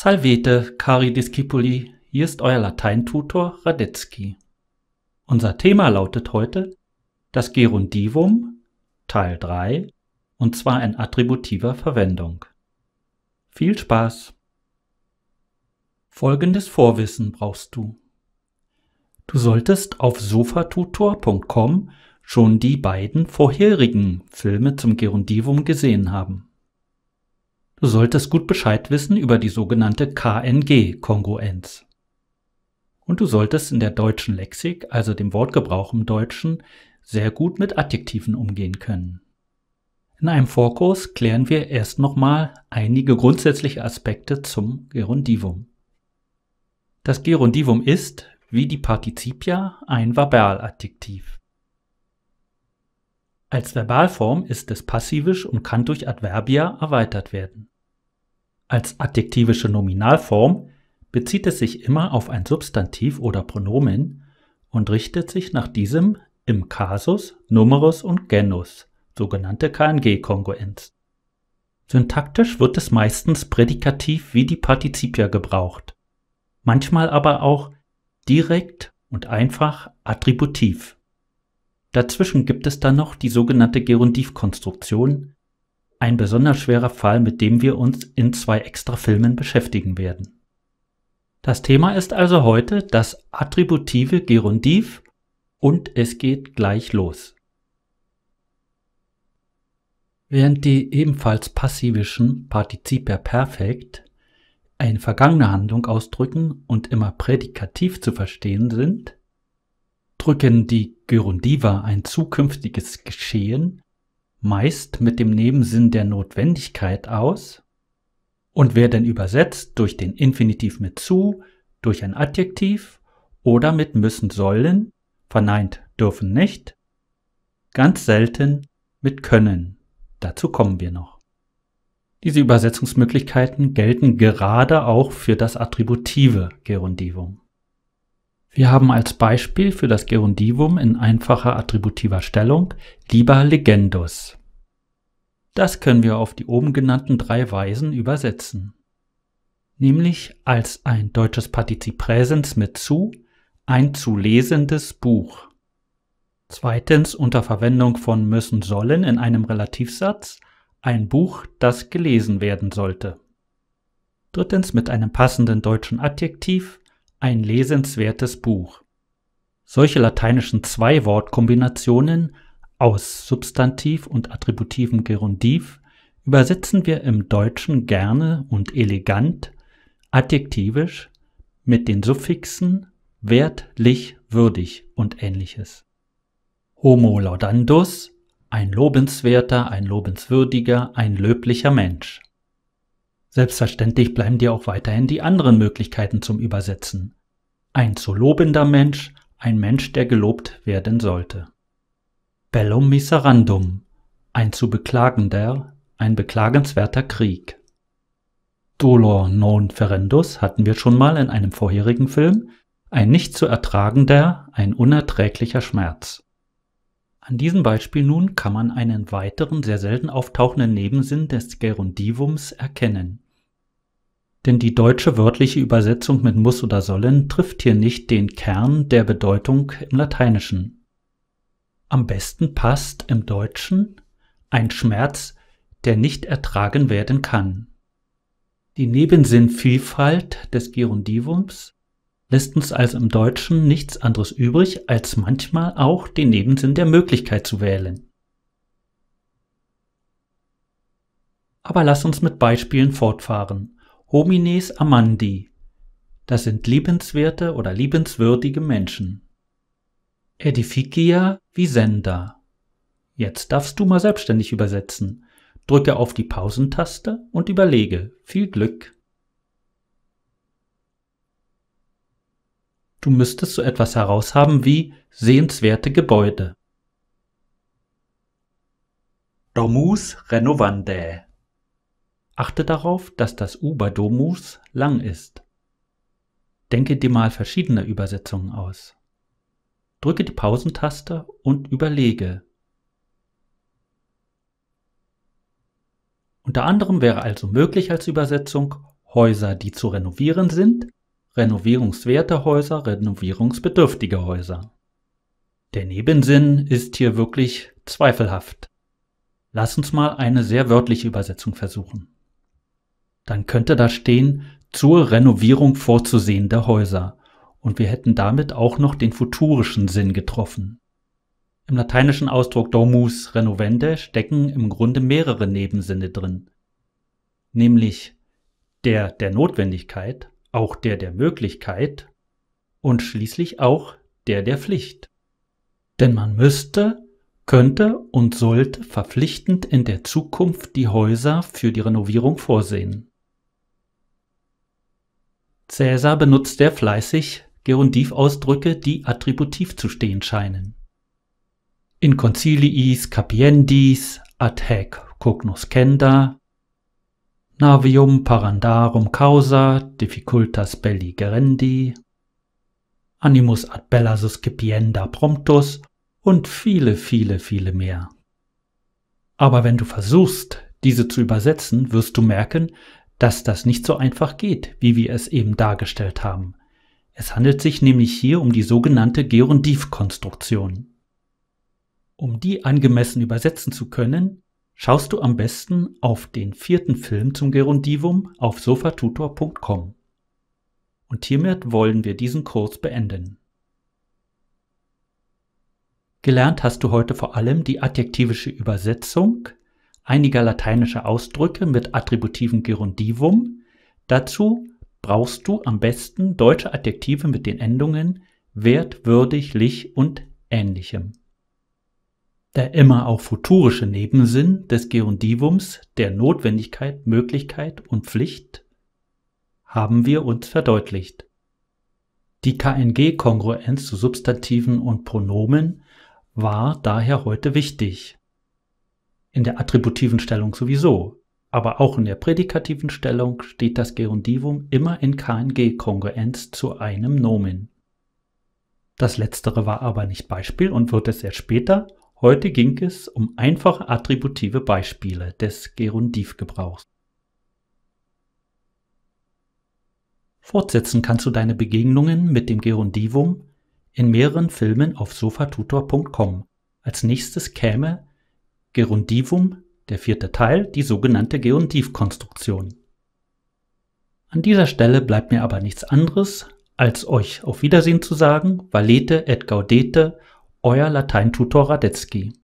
Salvete, cari discipuli, hier ist euer Lateintutor Radetzky. Unser Thema lautet heute das Gerundivum, Teil 3, und zwar in attributiver Verwendung. Viel Spaß! Folgendes Vorwissen brauchst du. Du solltest auf sofatutor.com schon die beiden vorherigen Filme zum Gerundivum gesehen haben. Du solltest gut Bescheid wissen über die sogenannte KNG-Kongruenz. Und du solltest in der deutschen Lexik, also dem Wortgebrauch im Deutschen, sehr gut mit Adjektiven umgehen können. In einem Vorkurs klären wir erst nochmal einige grundsätzliche Aspekte zum Gerundivum. Das Gerundivum ist, wie die Partizipia, ein Verbaladjektiv. Als Verbalform ist es passivisch und kann durch Adverbia erweitert werden. Als adjektivische Nominalform bezieht es sich immer auf ein Substantiv oder Pronomen und richtet sich nach diesem im Kasus, Numerus und Genus, sogenannte KNG-Kongruenz. Syntaktisch wird es meistens prädikativ wie die Partizipia gebraucht, manchmal aber auch direkt und einfach attributiv. Dazwischen gibt es dann noch die sogenannte Gerundivkonstruktion, ein besonders schwerer Fall, mit dem wir uns in zwei extra Filmen beschäftigen werden. Das Thema ist also heute das attributive Gerundiv und es geht gleich los. Während die ebenfalls passivischen Partiziper perfekt eine vergangene Handlung ausdrücken und immer prädikativ zu verstehen sind, drücken die Gerundiva ein zukünftiges Geschehen meist mit dem Nebensinn der Notwendigkeit aus und werden übersetzt durch den Infinitiv mit zu, durch ein Adjektiv oder mit müssen sollen, verneint dürfen nicht, ganz selten mit können. Dazu kommen wir noch. Diese Übersetzungsmöglichkeiten gelten gerade auch für das attributive Gerundivum. Wir haben als Beispiel für das Gerundivum in einfacher attributiver Stellung lieber legendus. Das können wir auf die oben genannten drei Weisen übersetzen. Nämlich als ein deutsches Partizip Präsens mit zu, ein zu lesendes Buch. Zweitens unter Verwendung von müssen sollen in einem Relativsatz ein Buch, das gelesen werden sollte. Drittens mit einem passenden deutschen Adjektiv ein lesenswertes Buch. Solche lateinischen Zwei-Wort-Kombinationen aus Substantiv und attributivem Gerundiv übersetzen wir im Deutschen gerne und elegant adjektivisch mit den Suffixen wertlich, würdig und ähnliches. Homo laudandus, ein lobenswerter, ein lobenswürdiger, ein löblicher Mensch. Selbstverständlich bleiben dir auch weiterhin die anderen Möglichkeiten zum Übersetzen. Ein zu lobender Mensch, ein Mensch, der gelobt werden sollte. Bellum miserandum, ein zu beklagender, ein beklagenswerter Krieg. Dolor non ferendus hatten wir schon mal in einem vorherigen Film, ein nicht zu ertragender, ein unerträglicher Schmerz. An diesem Beispiel nun kann man einen weiteren sehr selten auftauchenden Nebensinn des Gerundivums erkennen. Denn die deutsche wörtliche Übersetzung mit muss oder sollen trifft hier nicht den Kern der Bedeutung im Lateinischen. Am besten passt im Deutschen ein Schmerz, der nicht ertragen werden kann. Die Nebensinnvielfalt des Gerundivums lässt uns also im Deutschen nichts anderes übrig, als manchmal auch den Nebensinn der Möglichkeit zu wählen. Aber lass uns mit Beispielen fortfahren. Homines amandi. Das sind liebenswerte oder liebenswürdige Menschen. Edificia visenda. Jetzt darfst du mal selbstständig übersetzen. Drücke auf die Pausentaste und überlege. Viel Glück! du müsstest so etwas heraushaben wie sehenswerte Gebäude. Domus renovandae. Achte darauf, dass das U bei Domus lang ist. Denke dir mal verschiedene Übersetzungen aus. Drücke die Pausentaste und überlege. Unter anderem wäre also möglich als Übersetzung Häuser, die zu renovieren sind, renovierungswerte Häuser, renovierungsbedürftige Häuser. Der Nebensinn ist hier wirklich zweifelhaft. Lass uns mal eine sehr wörtliche Übersetzung versuchen. Dann könnte da stehen, zur Renovierung vorzusehender Häuser, und wir hätten damit auch noch den futurischen Sinn getroffen. Im lateinischen Ausdruck domus renovende stecken im Grunde mehrere Nebensinne drin, nämlich der der Notwendigkeit, auch der der Möglichkeit und schließlich auch der der Pflicht. Denn man müsste, könnte und sollte verpflichtend in der Zukunft die Häuser für die Renovierung vorsehen. Cäsar benutzt sehr fleißig Gerundivausdrücke, die attributiv zu stehen scheinen. In conciliis capiendis ad haec cognoscenda Navium parandarum causa difficultas belli gerendi, Animus ad bella suscipienda promptus und viele, viele, viele mehr. Aber wenn du versuchst, diese zu übersetzen, wirst du merken, dass das nicht so einfach geht, wie wir es eben dargestellt haben. Es handelt sich nämlich hier um die sogenannte Gerundiv-Konstruktion. Um die angemessen übersetzen zu können, schaust du am besten auf den vierten Film zum Gerundivum auf sofatutor.com. Und hiermit wollen wir diesen Kurs beenden. Gelernt hast du heute vor allem die adjektivische Übersetzung einiger lateinischer Ausdrücke mit attributiven Gerundivum. Dazu brauchst du am besten deutsche Adjektive mit den Endungen wert, würdig, lich und ähnlichem der immer auch futurische Nebensinn des Gerundivums der Notwendigkeit, Möglichkeit und Pflicht haben wir uns verdeutlicht. Die KNG-Kongruenz zu Substantiven und Pronomen war daher heute wichtig. In der attributiven Stellung sowieso, aber auch in der prädikativen Stellung steht das Gerundivum immer in KNG-Kongruenz zu einem Nomen. Das letztere war aber nicht Beispiel und wird es erst später Heute ging es um einfache attributive Beispiele des Gerundivgebrauchs. Fortsetzen kannst du deine Begegnungen mit dem Gerundivum in mehreren Filmen auf sofatutor.com. Als nächstes käme Gerundivum, der vierte Teil, die sogenannte Gerundivkonstruktion. An dieser Stelle bleibt mir aber nichts anderes, als euch auf Wiedersehen zu sagen, valete et gaudete euer Lateintutor Radetzky